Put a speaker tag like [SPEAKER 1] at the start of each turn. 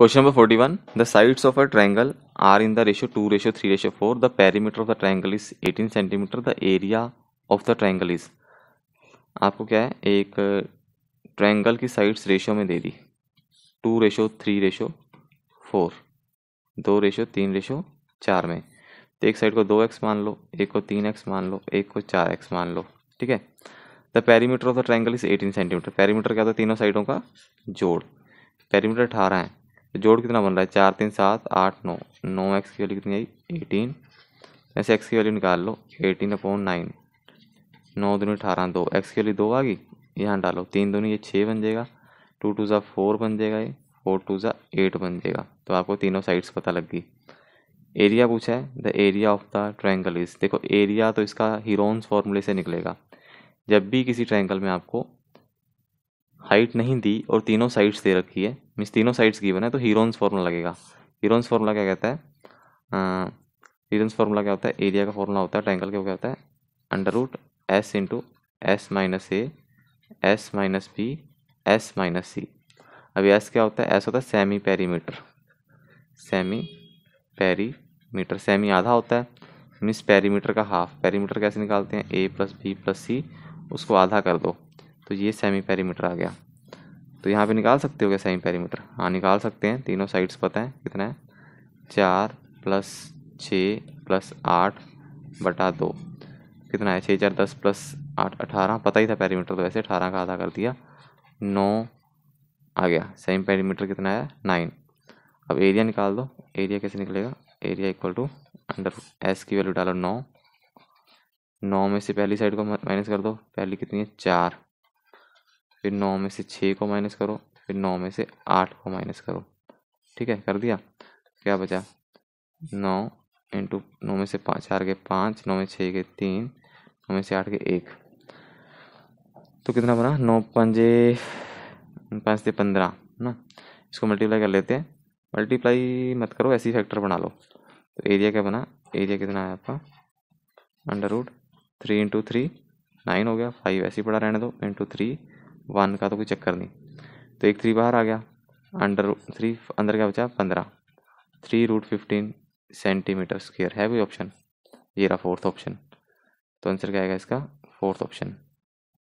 [SPEAKER 1] Question number 41. The sides of a triangle are in the ratio two ratio three ratio four the perimeter of the triangle is 18 centimetre the area of the triangle is आपको क्या है एक triangle uh, की sides ratio में दे दी two ratio three ratio four दो रेशो तीन रेशो चार में तो एक साइड को दो एक्स मान लो एक को तीन एक्स मान लो एक को चार एक्स मान लो ठीक है the perimeter of the triangle is eighteen centimetre perimeter क्या होता है तीनों साइडों का जोड़ पैरीमीटर अठारह है जोड़ कितना बन रहा है चार तीन सात आठ नौ नौ एक्स की वैल्यू कितनी आई एटीन ऐसे एक्स की वैल्यू निकाल लो एटीन अपॉन नाइन नौ दूनी अठारह दो एक्स की वैल्यू दो आ गई यहाँ डालो तीन दूनी ये छः बन जाएगा टू टू ज़ा फोर बन जाएगा ये फोर टू ज़ा एट बन जाएगा तो आपको तीनों साइड्स पता लग गई एरिया पूछा है the area of the triangle is देखो एरिया तो इसका हीरोन्स फॉर्मूले से निकलेगा जब भी किसी ट्राइंगल में आपको हाइट नहीं दी और तीनों साइड्स दे रखी है मीन्स तीनों साइड्स गिवन है तो हीरोन्स फॉर्मूला लगेगा हीरोन्स फार्मूला क्या कहता है हीरोन्स फार्मूला क्या होता है एरिया का फॉर्मूला होता है ट्रैंगल का क्या होता है under root S into S minus A S minus B S minus C अब एस क्या होता है एस होता है semi perimeter semi perimeter semi आधा होता है मीन्स पेरीमीटर का हाफ पेरीमीटर कैसे निकालते हैं A plus B plus C उसको आधा कर दो तो ये सेमी पेरीमीटर आ गया तो यहाँ पे निकाल सकते हो क्या सेमी पैरीमीटर हाँ निकाल सकते हैं तीनों साइड्स पता है कितना है चार प्लस छः प्लस आठ बटा दो कितना है छः चार दस प्लस आठ अठारह पता ही था पैरीमीटर तो वैसे अठारह का आधा कर दिया नौ आ गया सेमी पैरीमीटर कितना है नाइन अब एरिया निकाल दो एरिया कैसे निकलेगा area equal to under S की वैल्यू डालो नौ नौ में से पहली साइड को माइनस कर दो पहली कितनी है चार फिर नौ में से छः को माइनस करो फिर नौ में से आठ को माइनस करो ठीक है कर दिया क्या बचा नौ इंटू नौ में से पाँच चार के पाँच नौ में छः के तीन नौ में से आठ के एक तो कितना बना नौ पंजे पाँच से पंद्रह ना इसको मल्टीप्लाई कर लेते हैं मल्टीप्लाई मत करो ऐसी फैक्टर बना लो तो एरिया क्या बना एरिया कितना है आपका under root three into three nine हो गया फाइव ऐसे ही पड़ा रहने दो इंटू थ्री वन का तो कोई चक्कर नहीं तो एक थ्री बाहर आ गया अंडर थ्री अंदर क्या बचा पंद्रह three root fifteen centimetre square है कोई ऑप्शन ये रहा फोर्थ ऑप्शन तो आंसर क्या आएगा इसका फोर्थ ऑप्शन